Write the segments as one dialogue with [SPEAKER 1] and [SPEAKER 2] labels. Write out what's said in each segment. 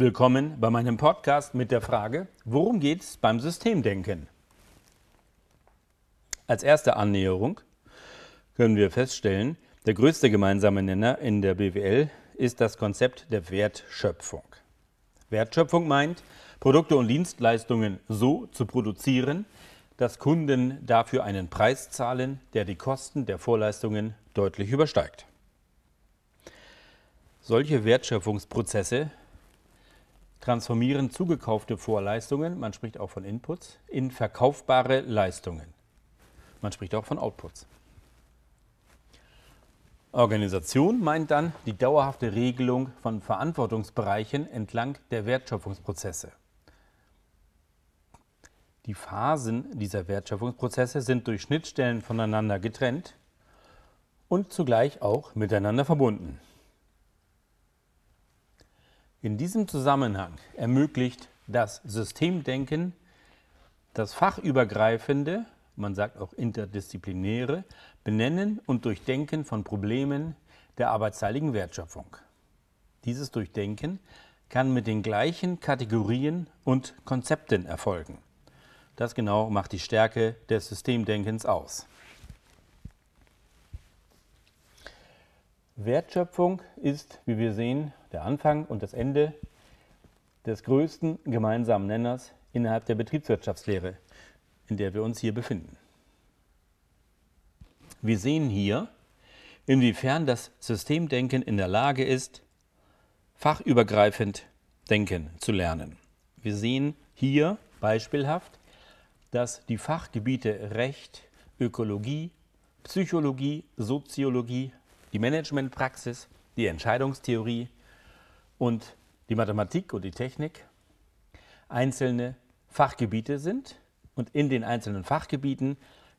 [SPEAKER 1] Willkommen bei meinem Podcast mit der Frage, worum geht es beim Systemdenken? Als erste Annäherung können wir feststellen, der größte gemeinsame Nenner in der BWL ist das Konzept der Wertschöpfung. Wertschöpfung meint, Produkte und Dienstleistungen so zu produzieren, dass Kunden dafür einen Preis zahlen, der die Kosten der Vorleistungen deutlich übersteigt. Solche Wertschöpfungsprozesse transformieren zugekaufte Vorleistungen, man spricht auch von Inputs, in verkaufbare Leistungen. Man spricht auch von Outputs. Organisation meint dann die dauerhafte Regelung von Verantwortungsbereichen entlang der Wertschöpfungsprozesse. Die Phasen dieser Wertschöpfungsprozesse sind durch Schnittstellen voneinander getrennt und zugleich auch miteinander verbunden. In diesem Zusammenhang ermöglicht das Systemdenken das fachübergreifende, man sagt auch interdisziplinäre, Benennen und Durchdenken von Problemen der arbeitsteiligen Wertschöpfung. Dieses Durchdenken kann mit den gleichen Kategorien und Konzepten erfolgen. Das genau macht die Stärke des Systemdenkens aus. Wertschöpfung ist, wie wir sehen, der Anfang und das Ende des größten gemeinsamen Nenners innerhalb der Betriebswirtschaftslehre, in der wir uns hier befinden. Wir sehen hier, inwiefern das Systemdenken in der Lage ist, fachübergreifend denken zu lernen. Wir sehen hier beispielhaft, dass die Fachgebiete Recht, Ökologie, Psychologie, Soziologie, die Managementpraxis, die Entscheidungstheorie und die Mathematik und die Technik einzelne Fachgebiete sind und in den einzelnen Fachgebieten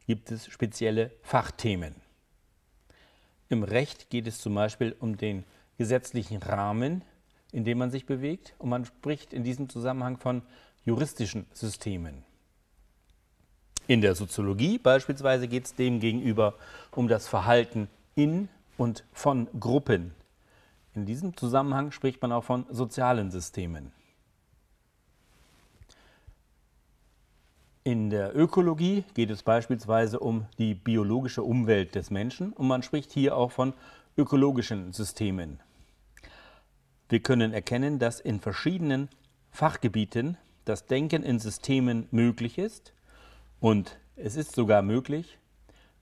[SPEAKER 1] gibt es spezielle Fachthemen. Im Recht geht es zum Beispiel um den gesetzlichen Rahmen, in dem man sich bewegt und man spricht in diesem Zusammenhang von juristischen Systemen. In der Soziologie beispielsweise geht es demgegenüber um das Verhalten in und von Gruppen. In diesem Zusammenhang spricht man auch von sozialen Systemen. In der Ökologie geht es beispielsweise um die biologische Umwelt des Menschen und man spricht hier auch von ökologischen Systemen. Wir können erkennen, dass in verschiedenen Fachgebieten das Denken in Systemen möglich ist und es ist sogar möglich,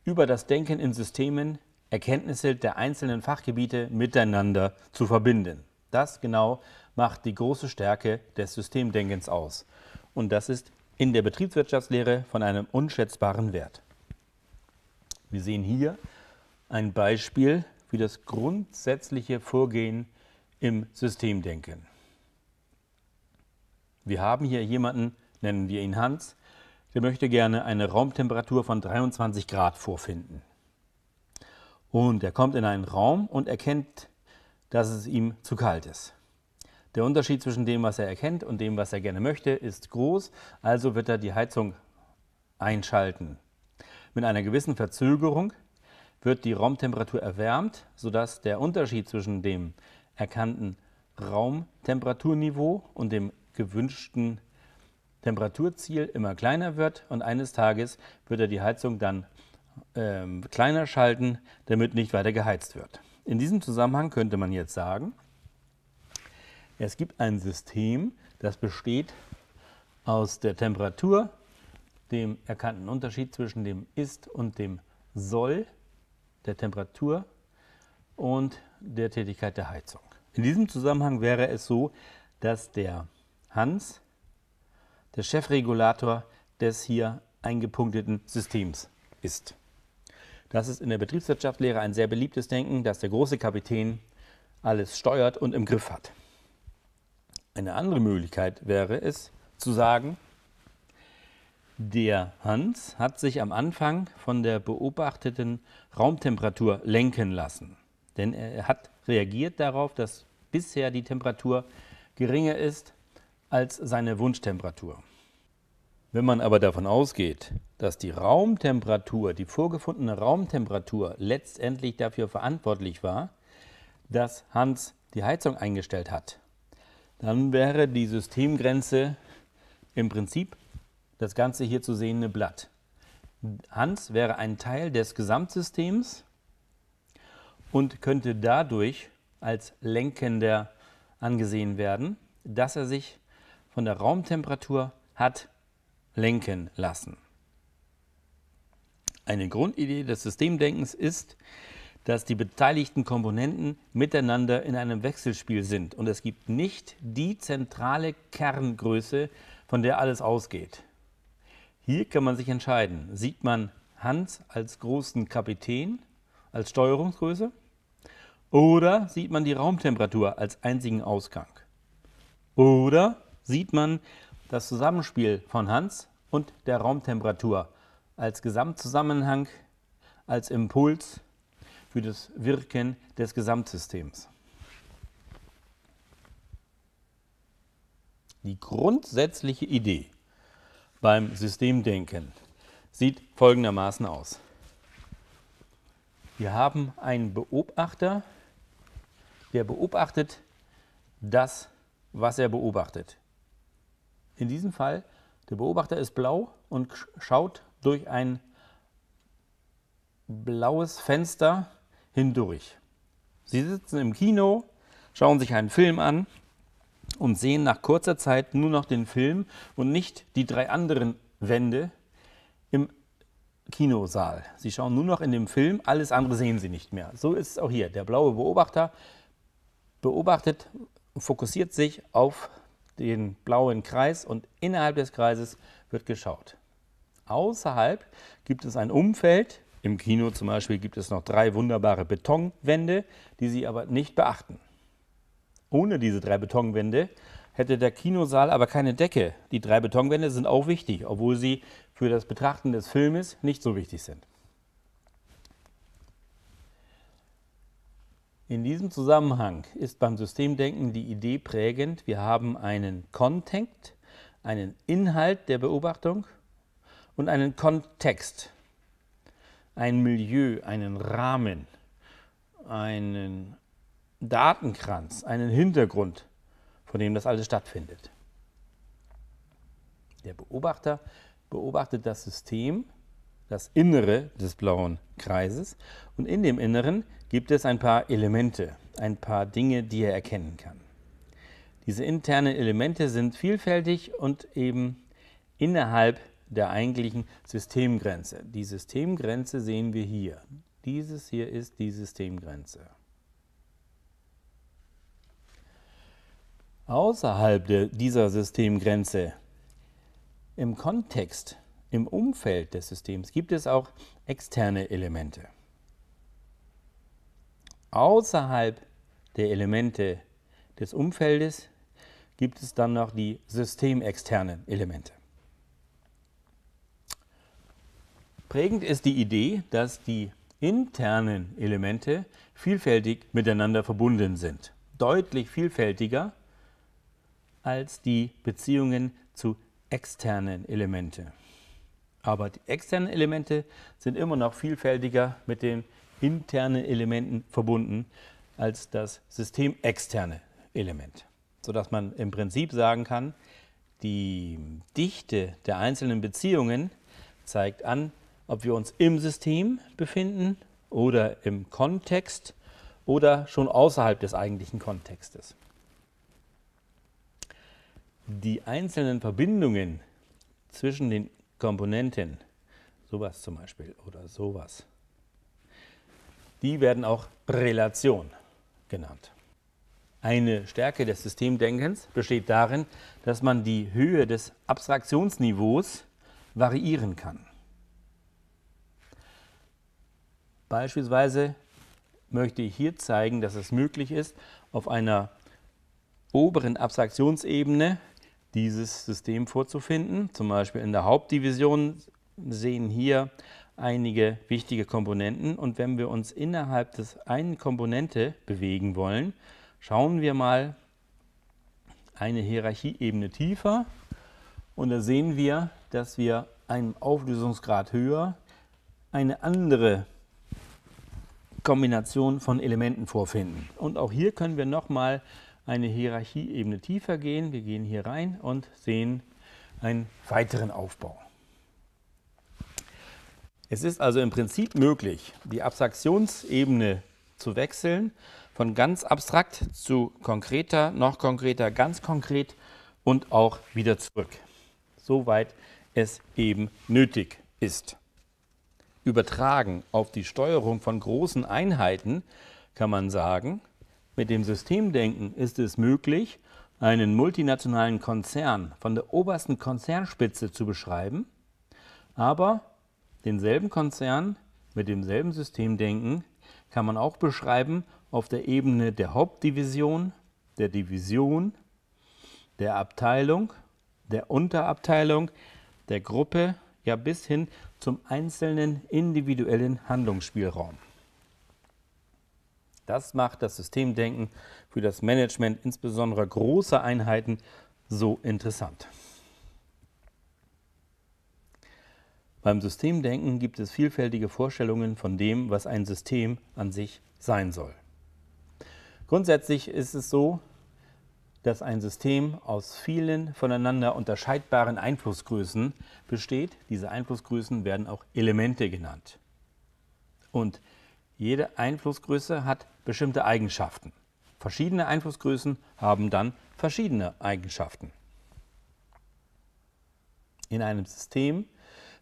[SPEAKER 1] über das Denken in Systemen Erkenntnisse der einzelnen Fachgebiete miteinander zu verbinden. Das genau macht die große Stärke des Systemdenkens aus. Und das ist in der Betriebswirtschaftslehre von einem unschätzbaren Wert. Wir sehen hier ein Beispiel für das grundsätzliche Vorgehen im Systemdenken. Wir haben hier jemanden, nennen wir ihn Hans, der möchte gerne eine Raumtemperatur von 23 Grad vorfinden. Und er kommt in einen Raum und erkennt, dass es ihm zu kalt ist. Der Unterschied zwischen dem, was er erkennt und dem, was er gerne möchte, ist groß, also wird er die Heizung einschalten. Mit einer gewissen Verzögerung wird die Raumtemperatur erwärmt, sodass der Unterschied zwischen dem erkannten Raumtemperaturniveau und dem gewünschten Temperaturziel immer kleiner wird und eines Tages wird er die Heizung dann ähm, kleiner schalten, damit nicht weiter geheizt wird. In diesem Zusammenhang könnte man jetzt sagen, es gibt ein System, das besteht aus der Temperatur, dem erkannten Unterschied zwischen dem Ist und dem Soll der Temperatur und der Tätigkeit der Heizung. In diesem Zusammenhang wäre es so, dass der Hans der Chefregulator des hier eingepunkteten Systems ist. Das ist in der Betriebswirtschaftslehre ein sehr beliebtes Denken, dass der große Kapitän alles steuert und im Griff hat. Eine andere Möglichkeit wäre es zu sagen, der Hans hat sich am Anfang von der beobachteten Raumtemperatur lenken lassen, denn er hat reagiert darauf, dass bisher die Temperatur geringer ist als seine Wunschtemperatur. Wenn man aber davon ausgeht, dass die Raumtemperatur, die vorgefundene Raumtemperatur letztendlich dafür verantwortlich war, dass Hans die Heizung eingestellt hat, dann wäre die Systemgrenze im Prinzip das ganze hier zu sehende Blatt. Hans wäre ein Teil des Gesamtsystems und könnte dadurch als lenkender angesehen werden, dass er sich von der Raumtemperatur hat lenken lassen. Eine Grundidee des Systemdenkens ist, dass die beteiligten Komponenten miteinander in einem Wechselspiel sind und es gibt nicht die zentrale Kerngröße, von der alles ausgeht. Hier kann man sich entscheiden. Sieht man Hans als großen Kapitän, als Steuerungsgröße oder sieht man die Raumtemperatur als einzigen Ausgang? Oder sieht man das Zusammenspiel von Hans und der Raumtemperatur als Gesamtzusammenhang, als Impuls für das Wirken des Gesamtsystems. Die grundsätzliche Idee beim Systemdenken sieht folgendermaßen aus. Wir haben einen Beobachter, der beobachtet das, was er beobachtet. In diesem Fall, der Beobachter ist blau und schaut durch ein blaues Fenster hindurch. Sie sitzen im Kino, schauen sich einen Film an und sehen nach kurzer Zeit nur noch den Film und nicht die drei anderen Wände im Kinosaal. Sie schauen nur noch in dem Film, alles andere sehen sie nicht mehr. So ist es auch hier. Der blaue Beobachter beobachtet, fokussiert sich auf den blauen Kreis und innerhalb des Kreises wird geschaut. Außerhalb gibt es ein Umfeld. Im Kino zum Beispiel gibt es noch drei wunderbare Betonwände, die Sie aber nicht beachten. Ohne diese drei Betonwände hätte der Kinosaal aber keine Decke. Die drei Betonwände sind auch wichtig, obwohl sie für das Betrachten des Filmes nicht so wichtig sind. In diesem Zusammenhang ist beim Systemdenken die Idee prägend, wir haben einen Kontext, einen Inhalt der Beobachtung und einen Kontext, ein Milieu, einen Rahmen, einen Datenkranz, einen Hintergrund, von dem das alles stattfindet. Der Beobachter beobachtet das System, das Innere des blauen Kreises und in dem Inneren gibt es ein paar Elemente, ein paar Dinge, die er erkennen kann. Diese internen Elemente sind vielfältig und eben innerhalb der eigentlichen Systemgrenze. Die Systemgrenze sehen wir hier. Dieses hier ist die Systemgrenze. Außerhalb de, dieser Systemgrenze, im Kontext, im Umfeld des Systems, gibt es auch externe Elemente. Außerhalb der Elemente des Umfeldes gibt es dann noch die systemexternen Elemente. Prägend ist die Idee, dass die internen Elemente vielfältig miteinander verbunden sind. Deutlich vielfältiger als die Beziehungen zu externen Elemente. Aber die externen Elemente sind immer noch vielfältiger mit den internen Elementen verbunden als das systemexterne Element, sodass man im Prinzip sagen kann, die Dichte der einzelnen Beziehungen zeigt an, ob wir uns im System befinden oder im Kontext oder schon außerhalb des eigentlichen Kontextes. Die einzelnen Verbindungen zwischen den Komponenten, sowas zum Beispiel oder sowas, die werden auch Relation genannt. Eine Stärke des Systemdenkens besteht darin, dass man die Höhe des Abstraktionsniveaus variieren kann. Beispielsweise möchte ich hier zeigen, dass es möglich ist, auf einer oberen Abstraktionsebene dieses System vorzufinden. Zum Beispiel in der Hauptdivision sehen hier einige wichtige Komponenten. Und wenn wir uns innerhalb des einen Komponente bewegen wollen, schauen wir mal eine Hierarchieebene tiefer. Und da sehen wir, dass wir einen Auflösungsgrad höher eine andere Kombination von Elementen vorfinden. Und auch hier können wir nochmal eine Hierarchieebene tiefer gehen. Wir gehen hier rein und sehen einen weiteren Aufbau. Es ist also im Prinzip möglich, die Abstraktionsebene zu wechseln, von ganz abstrakt zu konkreter, noch konkreter, ganz konkret und auch wieder zurück, soweit es eben nötig ist. Übertragen auf die Steuerung von großen Einheiten kann man sagen, mit dem Systemdenken ist es möglich, einen multinationalen Konzern von der obersten Konzernspitze zu beschreiben, aber Denselben Konzern mit demselben Systemdenken kann man auch beschreiben auf der Ebene der Hauptdivision, der Division, der Abteilung, der Unterabteilung, der Gruppe, ja bis hin zum einzelnen individuellen Handlungsspielraum. Das macht das Systemdenken für das Management insbesondere großer Einheiten so interessant. Beim Systemdenken gibt es vielfältige Vorstellungen von dem, was ein System an sich sein soll. Grundsätzlich ist es so, dass ein System aus vielen voneinander unterscheidbaren Einflussgrößen besteht. Diese Einflussgrößen werden auch Elemente genannt. Und jede Einflussgröße hat bestimmte Eigenschaften. Verschiedene Einflussgrößen haben dann verschiedene Eigenschaften. In einem System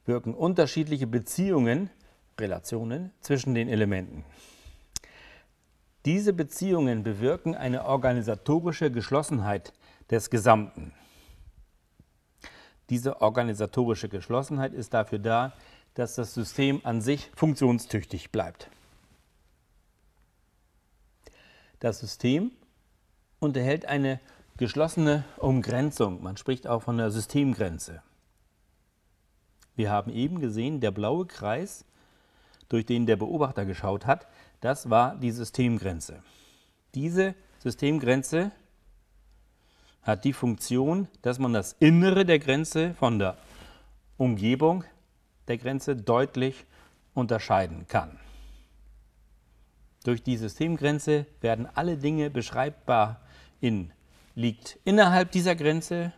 [SPEAKER 1] wirken unterschiedliche Beziehungen, Relationen zwischen den Elementen. Diese Beziehungen bewirken eine organisatorische Geschlossenheit des Gesamten. Diese organisatorische Geschlossenheit ist dafür da, dass das System an sich funktionstüchtig bleibt. Das System unterhält eine geschlossene Umgrenzung. Man spricht auch von der Systemgrenze. Wir haben eben gesehen, der blaue Kreis, durch den der Beobachter geschaut hat, das war die Systemgrenze. Diese Systemgrenze hat die Funktion, dass man das Innere der Grenze von der Umgebung der Grenze deutlich unterscheiden kann. Durch die Systemgrenze werden alle Dinge beschreibbar in liegt innerhalb dieser Grenze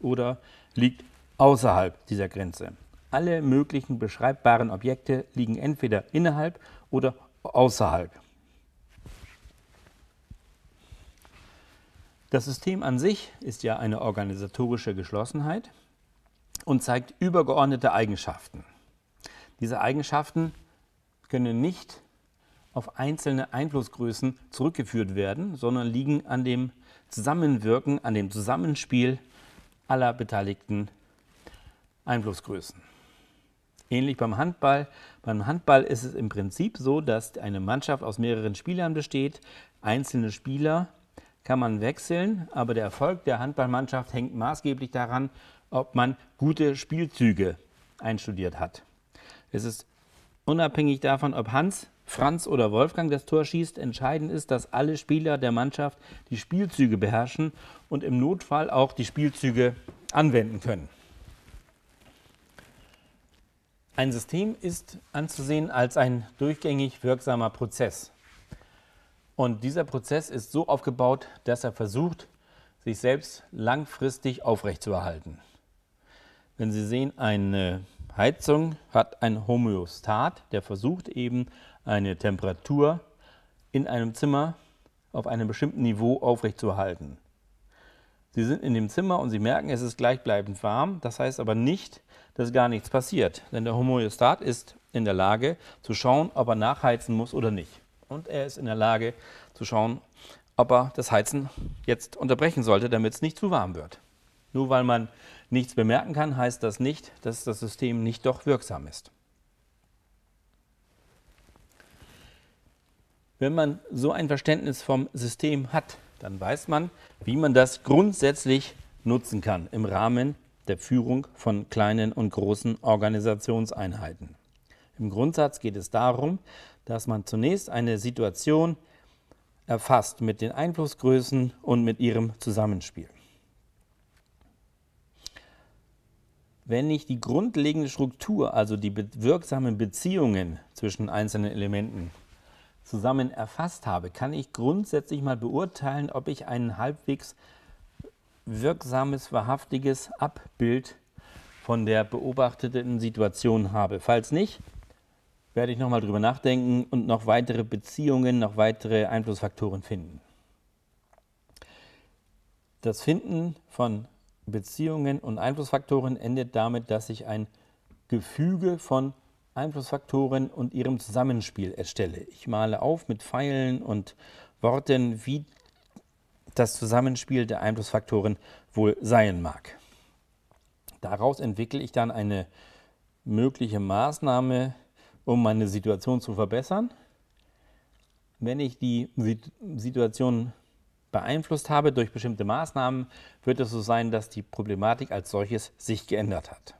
[SPEAKER 1] oder liegt außerhalb dieser Grenze. Alle möglichen beschreibbaren Objekte liegen entweder innerhalb oder außerhalb. Das System an sich ist ja eine organisatorische Geschlossenheit und zeigt übergeordnete Eigenschaften. Diese Eigenschaften können nicht auf einzelne Einflussgrößen zurückgeführt werden, sondern liegen an dem Zusammenwirken, an dem Zusammenspiel aller beteiligten Einflussgrößen. Ähnlich beim Handball. Beim Handball ist es im Prinzip so, dass eine Mannschaft aus mehreren Spielern besteht. Einzelne Spieler kann man wechseln, aber der Erfolg der Handballmannschaft hängt maßgeblich daran, ob man gute Spielzüge einstudiert hat. Es ist unabhängig davon, ob Hans, Franz oder Wolfgang das Tor schießt, entscheidend ist, dass alle Spieler der Mannschaft die Spielzüge beherrschen und im Notfall auch die Spielzüge anwenden können. Ein System ist anzusehen als ein durchgängig wirksamer Prozess. Und dieser Prozess ist so aufgebaut, dass er versucht, sich selbst langfristig aufrechtzuerhalten. Wenn Sie sehen, eine Heizung hat ein Homöostat, der versucht eben eine Temperatur in einem Zimmer auf einem bestimmten Niveau aufrechtzuerhalten. Sie sind in dem Zimmer und Sie merken, es ist gleichbleibend warm. Das heißt aber nicht, dass gar nichts passiert. Denn der Homöostat ist in der Lage zu schauen, ob er nachheizen muss oder nicht. Und er ist in der Lage zu schauen, ob er das Heizen jetzt unterbrechen sollte, damit es nicht zu warm wird. Nur weil man nichts bemerken kann, heißt das nicht, dass das System nicht doch wirksam ist. Wenn man so ein Verständnis vom System hat, dann weiß man, wie man das grundsätzlich nutzen kann im Rahmen der Führung von kleinen und großen Organisationseinheiten. Im Grundsatz geht es darum, dass man zunächst eine Situation erfasst mit den Einflussgrößen und mit ihrem Zusammenspiel. Wenn ich die grundlegende Struktur, also die wirksamen Beziehungen zwischen einzelnen Elementen zusammen erfasst habe, kann ich grundsätzlich mal beurteilen, ob ich ein halbwegs wirksames, wahrhaftiges Abbild von der beobachteten Situation habe. Falls nicht, werde ich nochmal drüber nachdenken und noch weitere Beziehungen, noch weitere Einflussfaktoren finden. Das Finden von Beziehungen und Einflussfaktoren endet damit, dass ich ein Gefüge von Einflussfaktoren und ihrem Zusammenspiel erstelle. Ich male auf mit Pfeilen und Worten, wie das Zusammenspiel der Einflussfaktoren wohl sein mag. Daraus entwickle ich dann eine mögliche Maßnahme, um meine Situation zu verbessern. Wenn ich die Situation beeinflusst habe durch bestimmte Maßnahmen, wird es so sein, dass die Problematik als solches sich geändert hat.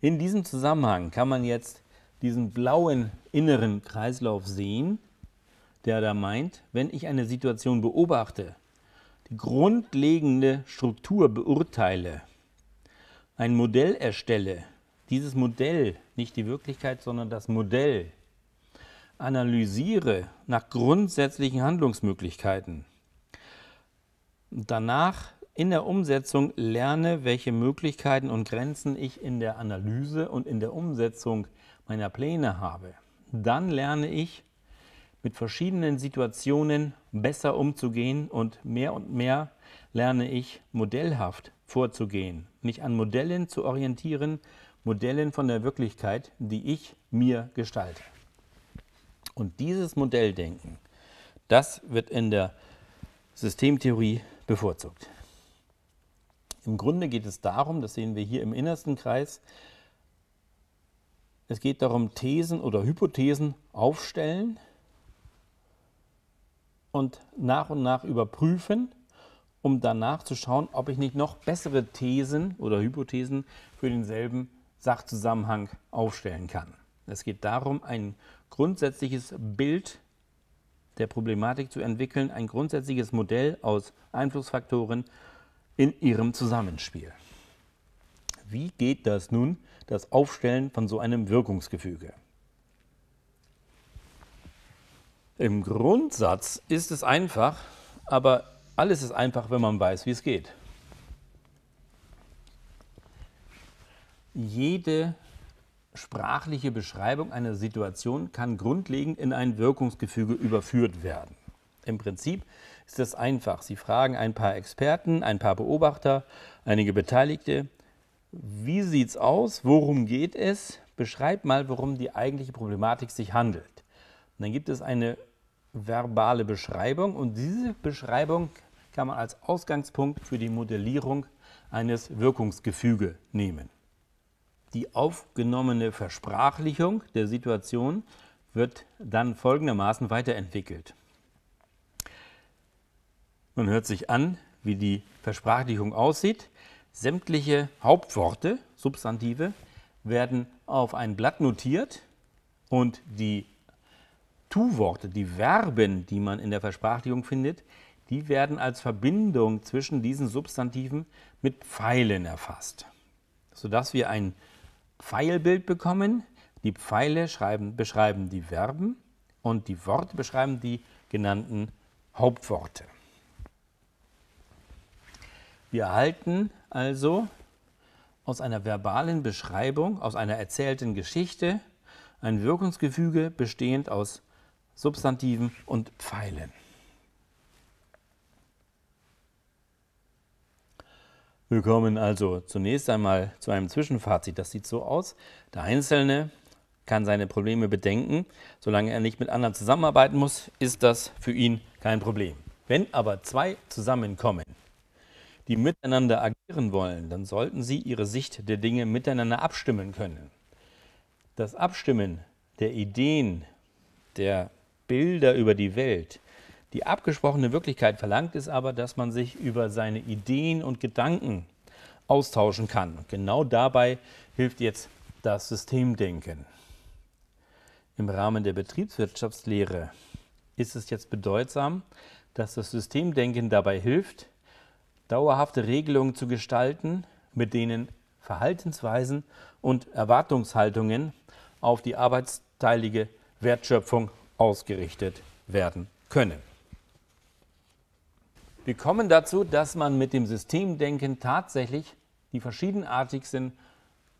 [SPEAKER 1] In diesem Zusammenhang kann man jetzt diesen blauen inneren Kreislauf sehen, der da meint, wenn ich eine Situation beobachte, die grundlegende Struktur beurteile, ein Modell erstelle, dieses Modell, nicht die Wirklichkeit, sondern das Modell, analysiere nach grundsätzlichen Handlungsmöglichkeiten, danach in der Umsetzung lerne, welche Möglichkeiten und Grenzen ich in der Analyse und in der Umsetzung meiner Pläne habe. Dann lerne ich, mit verschiedenen Situationen besser umzugehen und mehr und mehr lerne ich, modellhaft vorzugehen, mich an Modellen zu orientieren, Modellen von der Wirklichkeit, die ich mir gestalte. Und dieses Modelldenken, das wird in der Systemtheorie bevorzugt. Im Grunde geht es darum, das sehen wir hier im innersten Kreis, es geht darum, Thesen oder Hypothesen aufstellen und nach und nach überprüfen, um danach zu schauen, ob ich nicht noch bessere Thesen oder Hypothesen für denselben Sachzusammenhang aufstellen kann. Es geht darum, ein grundsätzliches Bild der Problematik zu entwickeln, ein grundsätzliches Modell aus Einflussfaktoren in ihrem Zusammenspiel. Wie geht das nun, das Aufstellen von so einem Wirkungsgefüge? Im Grundsatz ist es einfach, aber alles ist einfach, wenn man weiß, wie es geht. Jede sprachliche Beschreibung einer Situation kann grundlegend in ein Wirkungsgefüge überführt werden. Im Prinzip ist das einfach. Sie fragen ein paar Experten, ein paar Beobachter, einige Beteiligte, wie sieht es aus, worum geht es, beschreibt mal, worum die eigentliche Problematik sich handelt. Und dann gibt es eine verbale Beschreibung und diese Beschreibung kann man als Ausgangspunkt für die Modellierung eines Wirkungsgefüge nehmen. Die aufgenommene Versprachlichung der Situation wird dann folgendermaßen weiterentwickelt. Man hört sich an, wie die Versprachlichung aussieht. Sämtliche Hauptworte, Substantive, werden auf ein Blatt notiert und die Tu-Worte, die Verben, die man in der Versprachlichung findet, die werden als Verbindung zwischen diesen Substantiven mit Pfeilen erfasst, sodass wir ein Pfeilbild bekommen. Die Pfeile schreiben, beschreiben die Verben und die Worte beschreiben die genannten Hauptworte. Wir erhalten also aus einer verbalen Beschreibung, aus einer erzählten Geschichte ein Wirkungsgefüge bestehend aus Substantiven und Pfeilen. Wir kommen also zunächst einmal zu einem Zwischenfazit. Das sieht so aus. Der Einzelne kann seine Probleme bedenken. Solange er nicht mit anderen zusammenarbeiten muss, ist das für ihn kein Problem. Wenn aber zwei zusammenkommen, die miteinander agieren wollen, dann sollten sie ihre Sicht der Dinge miteinander abstimmen können. Das Abstimmen der Ideen, der Bilder über die Welt, die abgesprochene Wirklichkeit verlangt ist aber, dass man sich über seine Ideen und Gedanken austauschen kann. Und genau dabei hilft jetzt das Systemdenken. Im Rahmen der Betriebswirtschaftslehre ist es jetzt bedeutsam, dass das Systemdenken dabei hilft, dauerhafte Regelungen zu gestalten, mit denen Verhaltensweisen und Erwartungshaltungen auf die arbeitsteilige Wertschöpfung ausgerichtet werden können. Wir kommen dazu, dass man mit dem Systemdenken tatsächlich die verschiedenartigsten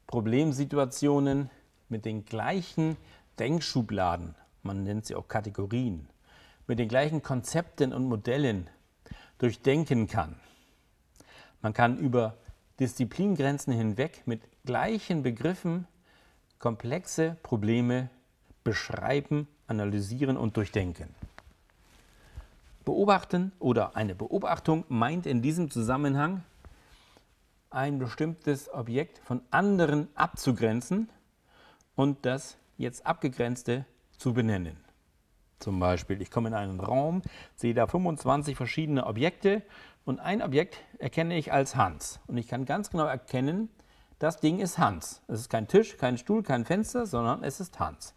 [SPEAKER 1] Problemsituationen mit den gleichen Denkschubladen, man nennt sie auch Kategorien, mit den gleichen Konzepten und Modellen durchdenken kann. Man kann über Disziplingrenzen hinweg mit gleichen Begriffen komplexe Probleme beschreiben, analysieren und durchdenken. Beobachten oder eine Beobachtung meint in diesem Zusammenhang, ein bestimmtes Objekt von anderen abzugrenzen und das jetzt abgegrenzte zu benennen. Zum Beispiel, ich komme in einen Raum, sehe da 25 verschiedene Objekte und ein Objekt erkenne ich als Hans. Und ich kann ganz genau erkennen, das Ding ist Hans. Es ist kein Tisch, kein Stuhl, kein Fenster, sondern es ist Hans.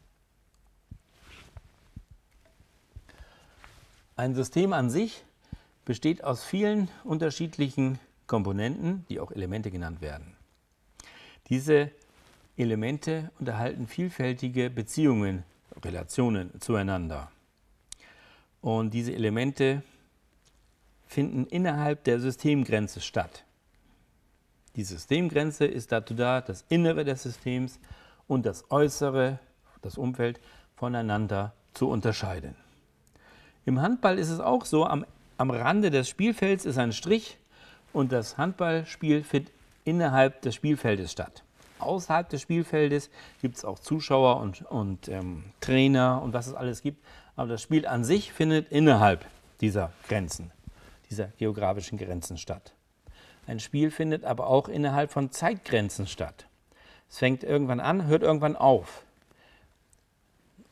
[SPEAKER 1] Ein System an sich besteht aus vielen unterschiedlichen Komponenten, die auch Elemente genannt werden. Diese Elemente unterhalten vielfältige Beziehungen, Relationen zueinander. Und diese Elemente finden innerhalb der Systemgrenze statt. Die Systemgrenze ist dazu da, das Innere des Systems und das Äußere, das Umfeld, voneinander zu unterscheiden. Im Handball ist es auch so, am, am Rande des Spielfelds ist ein Strich und das Handballspiel findet innerhalb des Spielfeldes statt. Außerhalb des Spielfeldes gibt es auch Zuschauer und, und ähm, Trainer und was es alles gibt, aber das Spiel an sich findet innerhalb dieser Grenzen dieser geografischen Grenzen statt. Ein Spiel findet aber auch innerhalb von Zeitgrenzen statt. Es fängt irgendwann an, hört irgendwann auf.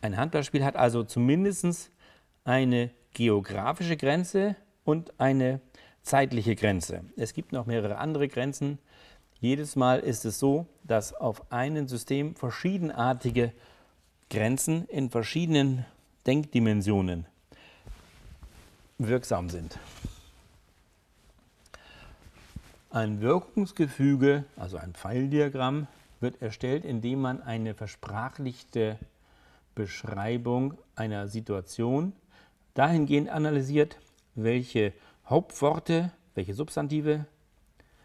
[SPEAKER 1] Ein Handballspiel hat also zumindest eine geografische Grenze und eine zeitliche Grenze. Es gibt noch mehrere andere Grenzen. Jedes Mal ist es so, dass auf einem System verschiedenartige Grenzen in verschiedenen Denkdimensionen wirksam sind. Ein Wirkungsgefüge, also ein Pfeildiagramm, wird erstellt, indem man eine versprachlichte Beschreibung einer Situation dahingehend analysiert, welche Hauptworte, welche Substantive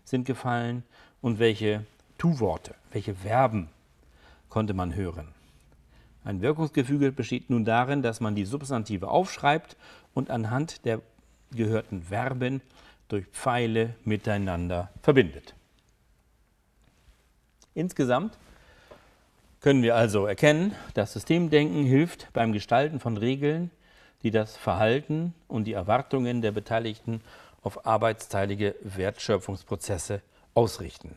[SPEAKER 1] sind gefallen und welche Tu-Worte, welche Verben konnte man hören. Ein Wirkungsgefüge besteht nun darin, dass man die Substantive aufschreibt und anhand der gehörten Verben durch Pfeile miteinander verbindet. Insgesamt können wir also erkennen, dass Systemdenken hilft beim Gestalten von Regeln, die das Verhalten und die Erwartungen der Beteiligten auf arbeitsteilige Wertschöpfungsprozesse ausrichten.